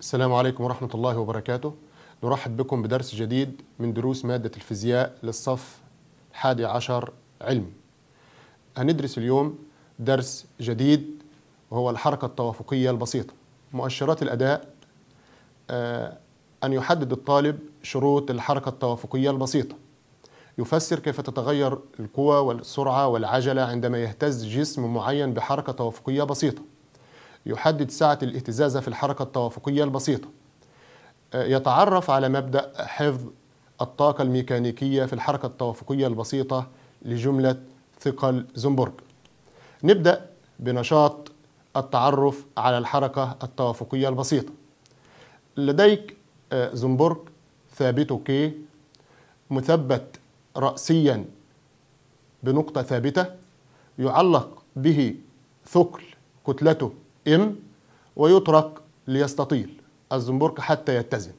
السلام عليكم ورحمة الله وبركاته نرحب بكم بدرس جديد من دروس مادة الفيزياء للصف الحادي عشر علمي هندرس اليوم درس جديد وهو الحركة التوافقية البسيطة مؤشرات الأداء آه، أن يحدد الطالب شروط الحركة التوافقية البسيطة يفسر كيف تتغير القوى والسرعة والعجلة عندما يهتز جسم معين بحركة توافقية بسيطة يحدد سعة الاهتزازة في الحركة التوافقية البسيطة آه، يتعرف على مبدأ حفظ الطاقة الميكانيكية في الحركة التوافقية البسيطة لجملة ثقل زنبرج نبدأ بنشاط التعرف على الحركة التوافقية البسيطة لديك آه، زنبرج ثابته كي مثبت رأسيا بنقطة ثابتة يعلق به ثقل كتلته إن ويترك ليستطيل الزنبرك حتى يتزن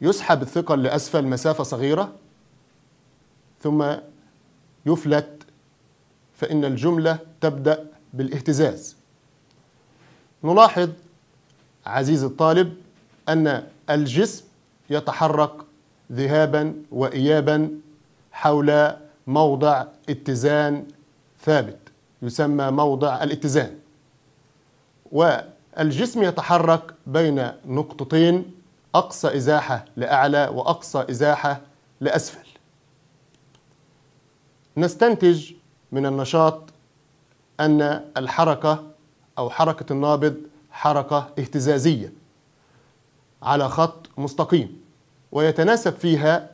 يسحب الثقل لأسفل مسافة صغيرة ثم يفلت فإن الجملة تبدأ بالاهتزاز نلاحظ عزيزي الطالب أن الجسم يتحرك ذهابا وإيابا حول موضع اتزان ثابت يسمى موضع الاتزان والجسم يتحرك بين نقطتين أقصى إزاحة لأعلى وأقصى إزاحة لأسفل نستنتج من النشاط أن الحركة أو حركة النابض حركة اهتزازية على خط مستقيم ويتناسب فيها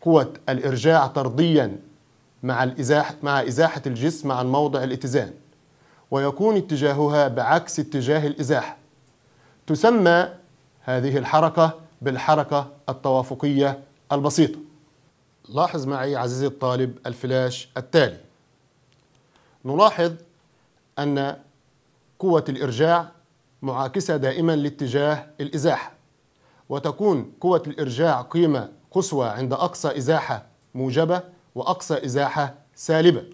قوة الإرجاع طرديا مع الإزاحة مع إزاحة الجسم عن موضع الاتزان ويكون اتجاهها بعكس اتجاه الإزاحة تسمى هذه الحركة بالحركة التوافقية البسيطة لاحظ معي عزيزي الطالب الفلاش التالي نلاحظ أن قوة الإرجاع معاكسة دائما لاتجاه الإزاحة وتكون قوة الإرجاع قيمة قصوى عند أقصى إزاحة موجبة وأقصى إزاحة سالبة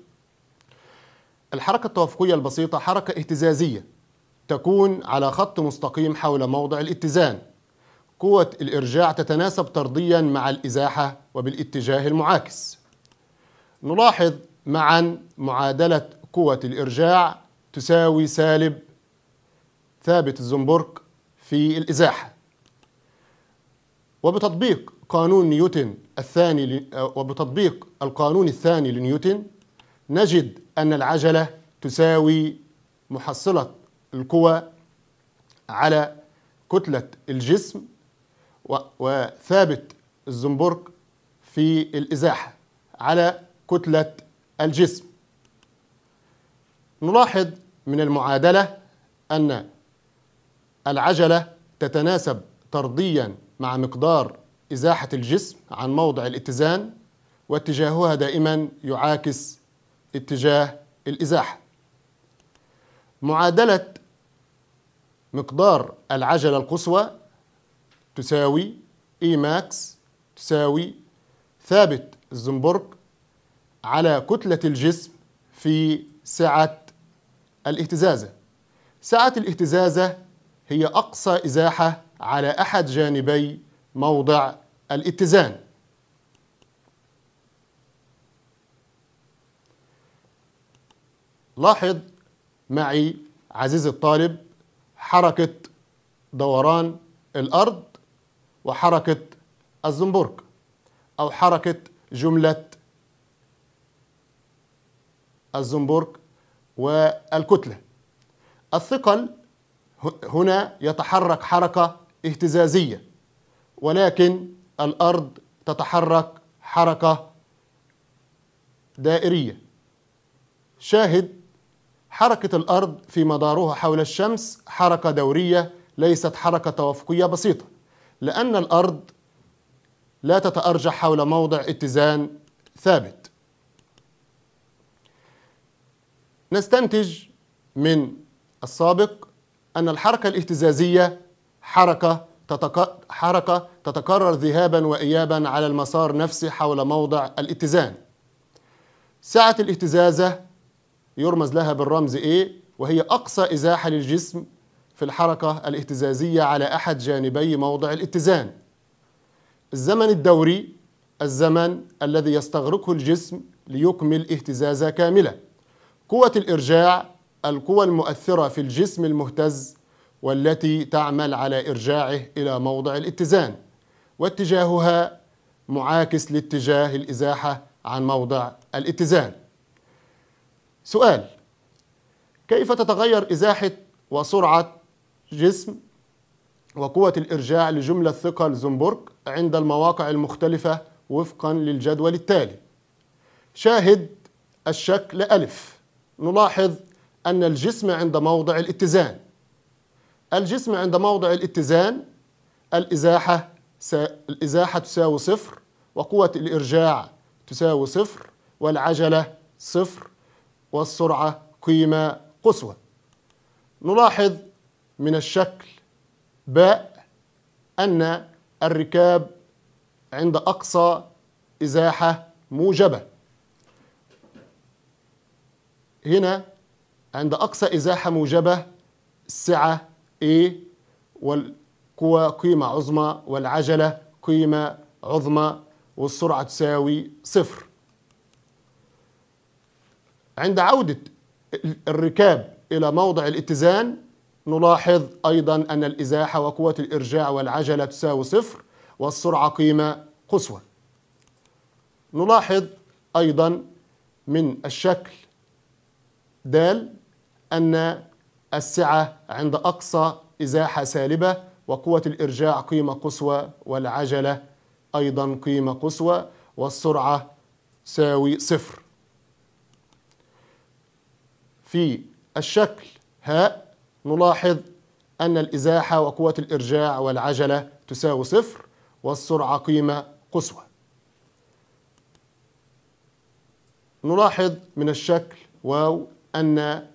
الحركة التوافقية البسيطة حركة اهتزازية تكون على خط مستقيم حول موضع الاتزان قوة الإرجاع تتناسب طرديا مع الإزاحة وبالاتجاه المعاكس نلاحظ معا معادلة قوة الإرجاع تساوي سالب ثابت الزنبرك في الإزاحة وبتطبيق قانون نيوتن الثاني وبتطبيق القانون الثاني لنيوتن نجد أن العجلة تساوي محصلة القوى على كتلة الجسم وثابت الزنبرك في الإزاحة على كتلة الجسم نلاحظ من المعادلة أن العجلة تتناسب طرديا مع مقدار إزاحة الجسم عن موضع الاتزان واتجاهها دائما يعاكس اتجاه الإزاحة معادلة مقدار العجلة القصوى تساوي إي ماكس تساوي ثابت الزنبرك على كتلة الجسم في سعة الاهتزازة سعة الاهتزازة هي أقصى إزاحة على أحد جانبي موضع الاتزان لاحظ معي عزيزي الطالب حركة دوران الأرض وحركة الزنبرك أو حركة جملة الزنبرك والكتلة الثقل هنا يتحرك حركة اهتزازية ولكن الأرض تتحرك حركة دائرية شاهد حركة الأرض في مدارها حول الشمس حركة دورية ليست حركة توافقية بسيطة لأن الأرض لا تتأرجح حول موضع اتزان ثابت نستنتج من السابق أن الحركة الاهتزازية حركة تتك... حركة تتكرر ذهابا وإيابا على المسار نفسه حول موضع الاتزان سعة الاهتزازة يرمز لها بالرمز A إيه؟ وهي أقصى إزاحة للجسم في الحركة الاهتزازية على أحد جانبي موضع الاتزان الزمن الدوري الزمن الذي يستغرقه الجسم ليكمل اهتزازة كاملة قوة الإرجاع القوى المؤثرة في الجسم المهتز والتي تعمل على إرجاعه إلى موضع الاتزان واتجاهها معاكس لاتجاه الإزاحة عن موضع الاتزان سؤال كيف تتغير إزاحة وسرعة جسم وقوة الإرجاع لجملة ثقل زنبرج عند المواقع المختلفة وفقا للجدول التالي شاهد الشكل ألف نلاحظ أن الجسم عند موضع الاتزان الجسم عند موضع الاتزان الإزاحة الإزاحة تساوي صفر وقوة الإرجاع تساوي صفر والعجلة صفر والسرعة قيمة قصوى نلاحظ من الشكل باء أن الركاب عند أقصى إزاحة موجبة هنا عند أقصى إزاحة موجبة السعة A والقوى قيمة عظمى والعجلة قيمة عظمى والسرعة تساوي صفر عند عودة الركاب إلى موضع الاتزان نلاحظ أيضا أن الإزاحة وقوة الإرجاع والعجلة تساوي صفر والسرعة قيمة قصوى نلاحظ أيضا من الشكل د أن السعة عند أقصى إزاحة سالبة وقوة الإرجاع قيمة قصوى والعجلة أيضا قيمة قصوى والسرعة تساوي صفر في الشكل هاء نلاحظ أن الإزاحة وقوة الإرجاع والعجلة تساوي صفر والسرعة قيمة قصوى نلاحظ من الشكل واو أن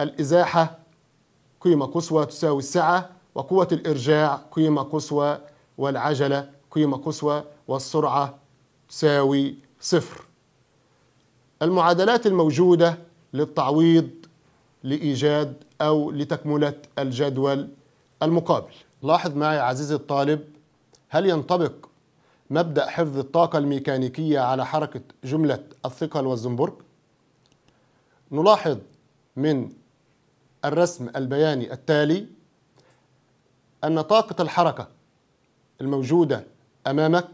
الإزاحة قيمة قصوى تساوي السعة وقوة الإرجاع قيمة قصوى والعجلة قيمة قصوى والسرعة تساوي صفر المعادلات الموجودة للتعويض لإيجاد أو لتكملة الجدول المقابل لاحظ معي عزيزي الطالب هل ينطبق مبدأ حفظ الطاقة الميكانيكية على حركة جملة الثقل والزنبرك نلاحظ من الرسم البياني التالي أن طاقة الحركة الموجودة أمامك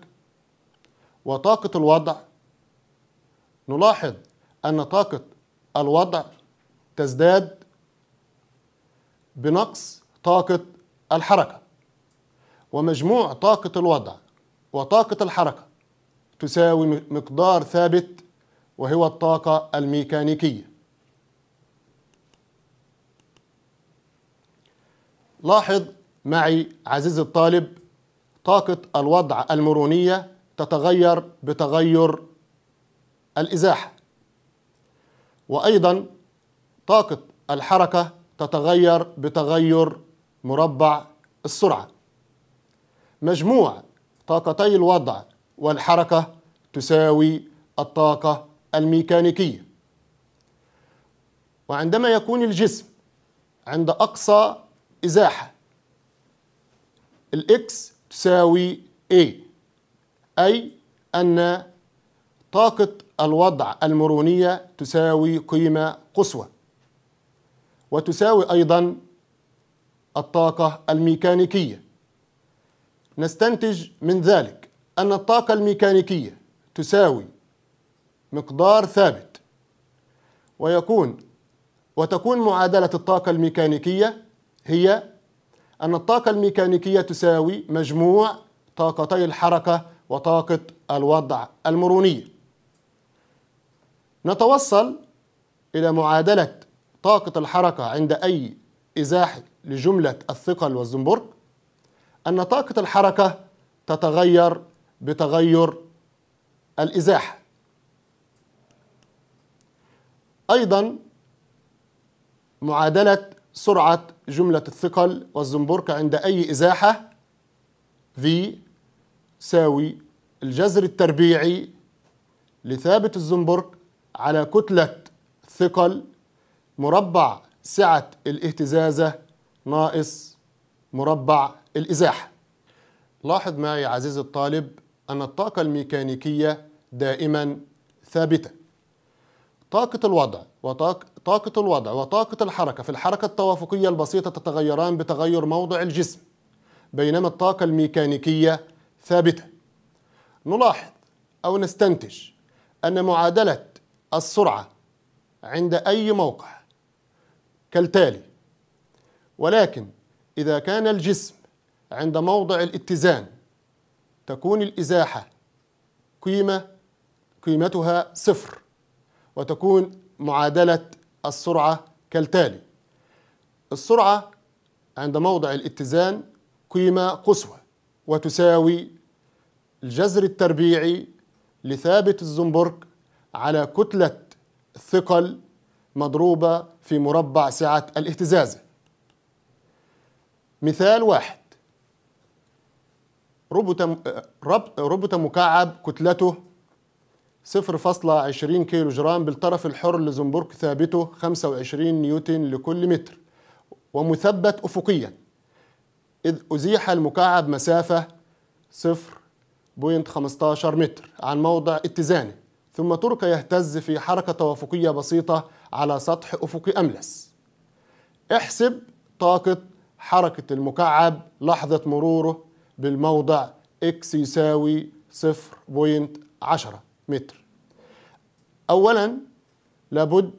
وطاقة الوضع نلاحظ أن طاقة الوضع تزداد بنقص طاقة الحركة ومجموع طاقة الوضع وطاقة الحركة تساوي مقدار ثابت وهو الطاقة الميكانيكية لاحظ معي عزيزي الطالب طاقة الوضع المرونية تتغير بتغير الإزاحة وأيضا طاقة الحركة تتغير بتغير مربع السرعة مجموع طاقتي الوضع والحركة تساوي الطاقة الميكانيكية وعندما يكون الجسم عند أقصى إزاحة الإكس تساوي A أي أن طاقة الوضع المرونية تساوي قيمة قصوى وتساوي أيضا الطاقة الميكانيكية نستنتج من ذلك أن الطاقة الميكانيكية تساوي مقدار ثابت ويكون وتكون معادلة الطاقة الميكانيكية هي أن الطاقة الميكانيكية تساوي مجموع طاقتي الحركة وطاقة الوضع المرونية نتوصل إلى معادلة طاقة الحركة عند أي إزاحة لجملة الثقل والزنبرك أن طاقة الحركة تتغير بتغير الإزاحة أيضا معادلة سرعة جملة الثقل والزنبرك عند أي إزاحة V ساوي الجذر التربيعي لثابت الزنبرك على كتلة ثقل مربع سعة الاهتزازة ناقص مربع الإزاحة لاحظ معي عزيز عزيزي الطالب أن الطاقة الميكانيكية دائما ثابتة طاقة الوضع وطاقة طاقة الوضع وطاقة الحركة في الحركة التوافقية البسيطة تتغيران بتغير موضع الجسم بينما الطاقة الميكانيكية ثابتة نلاحظ أو نستنتج أن معادلة السرعة عند أي موقع كالتالي ولكن إذا كان الجسم عند موضع الاتزان تكون الإزاحة قيمة قيمتها صفر وتكون معادلة السرعة كالتالي السرعة عند موضع الاتزان قيمة قصوى وتساوي الجذر التربيعي لثابت الزنبرك على كتلة ثقل مضروبة في مربع سعة الاهتزاز مثال واحد ربط مكعب كتلته 0.20 كيلو جرام بالطرف الحر لزنبرك ثابته 25 نيوتن لكل متر ومثبت أفقيا إذ أزيح المكعب مسافة 0.15 متر عن موضع اتزانه ثم ترك يهتز في حركة توافقية بسيطة على سطح أفقي أملس احسب طاقة حركة المكعب لحظة مروره بالموضع x يساوي 0.10 متر أولا لابد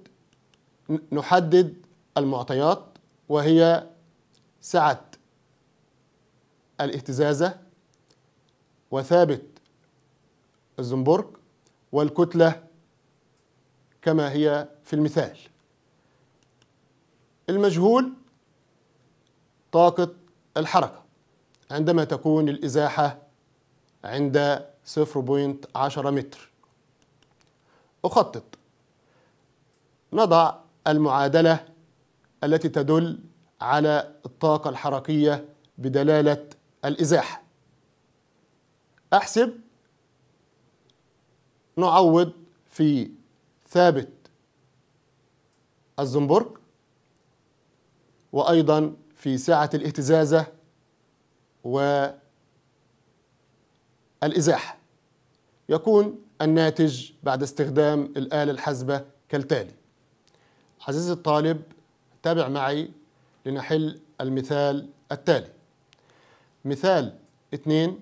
نحدد المعطيات وهي سعة الاهتزازة وثابت الزنبرك والكتلة كما هي في المثال المجهول طاقة الحركة عندما تكون الإزاحة عند 0.10 متر أخطط نضع المعادلة التي تدل على الطاقة الحركية بدلالة الإزاحة أحسب نعوض في ثابت الزنبرج وأيضا في ساعة الاهتزازة والإزاحة يكون الناتج بعد استخدام الآلة الحزبة كالتالي عزيزي الطالب تابع معي لنحل المثال التالي مثال 2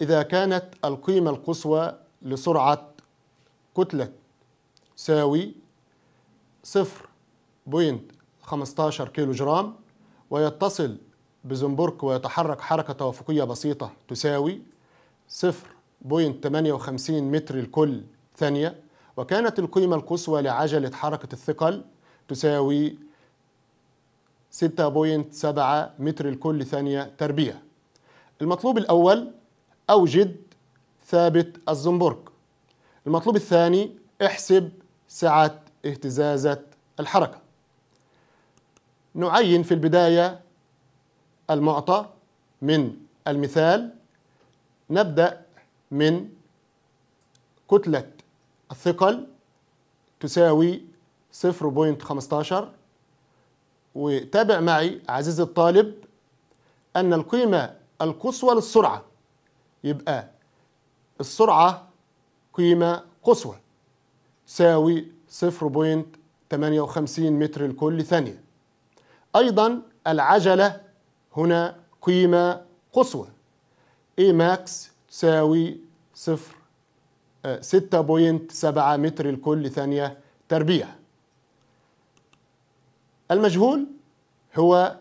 إذا كانت القيمة القصوى لسرعة كتلة تساوي 0.15 كيلو جرام ويتصل بزنبرك ويتحرك حركة توافقية بسيطة تساوي 0.58 متر لكل ثانية وكانت القيمة القصوى لعجلة حركة الثقل تساوي 6.7 متر لكل ثانية تربية المطلوب الأول أوجد ثابت الزنبرك المطلوب الثاني احسب سعة اهتزازة الحركة نعين في البداية المعطى من المثال نبدأ من كتلة الثقل تساوي 0.15 وتابع معي عزيزي الطالب أن القيمة القصوى للسرعة يبقى السرعة قيمة قصوى تساوي 0.58 متر لكل ثانية أيضا العجلة هنا قيمة قصوى اي ماكس تساوي 0 6.7 متر لكل ثانية تربيع المجهول هو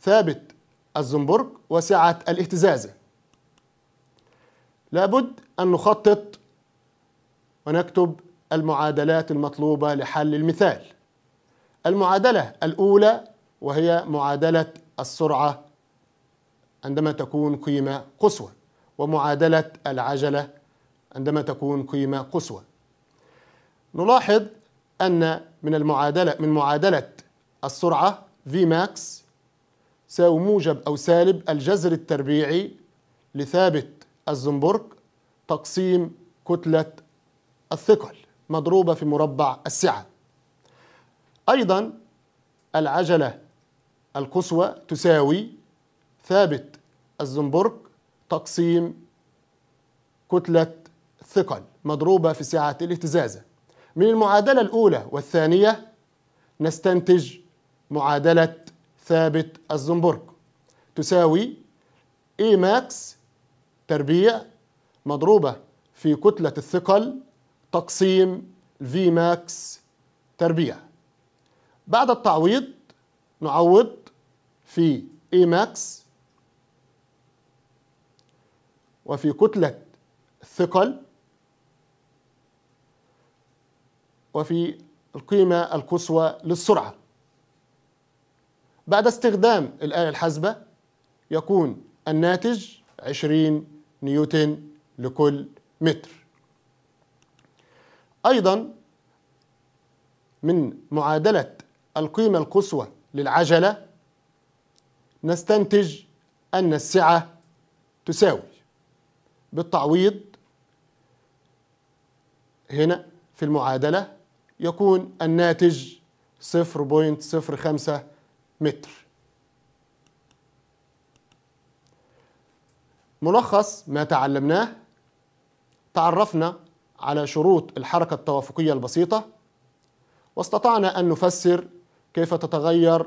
ثابت الزنبرج وسعة الاهتزازة لابد أن نخطط ونكتب المعادلات المطلوبة لحل المثال المعادلة الأولى وهي معادلة السرعة عندما تكون قيمة قصوى ومعادلة العجلة عندما تكون قيمة قصوى نلاحظ أن من المعادلة من معادلة السرعة V max ساوي موجب أو سالب الجذر التربيعي لثابت الزنبرك تقسيم كتلة الثقل مضروبة في مربع السعة أيضا العجلة القصوى تساوي ثابت الزنبرك تقسيم كتلة الثقل مضروبة في سعة الاهتزازة من المعادلة الأولى والثانية نستنتج معادلة ثابت الزنبرك تساوي A ماكس تربيع مضروبة في كتلة الثقل تقسيم في ماكس تربيع بعد التعويض نعوض في اي ماكس وفي كتلة الثقل وفي القيمة القصوى للسرعة بعد استخدام الآلة الحاسبة يكون الناتج 20 نيوتن لكل متر أيضا من معادلة القيمة القصوى للعجلة نستنتج أن السعة تساوي بالتعويض هنا في المعادلة يكون الناتج 0.05 متر ملخص ما تعلمناه تعرفنا على شروط الحركة التوافقية البسيطة واستطعنا أن نفسر كيف تتغير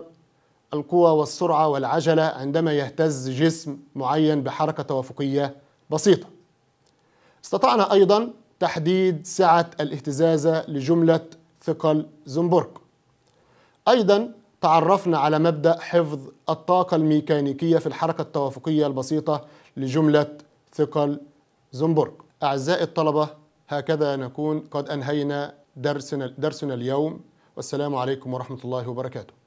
القوى والسرعة والعجلة عندما يهتز جسم معين بحركة توافقية بسيطة استطعنا أيضا تحديد سعة الاهتزازة لجملة ثقل زنبرك أيضا تعرفنا على مبدأ حفظ الطاقة الميكانيكية في الحركة التوافقية البسيطة لجملة ثقل زنبرك أعزائي الطلبة هكذا نكون قد أنهينا درسنا درسنا اليوم والسلام عليكم ورحمة الله وبركاته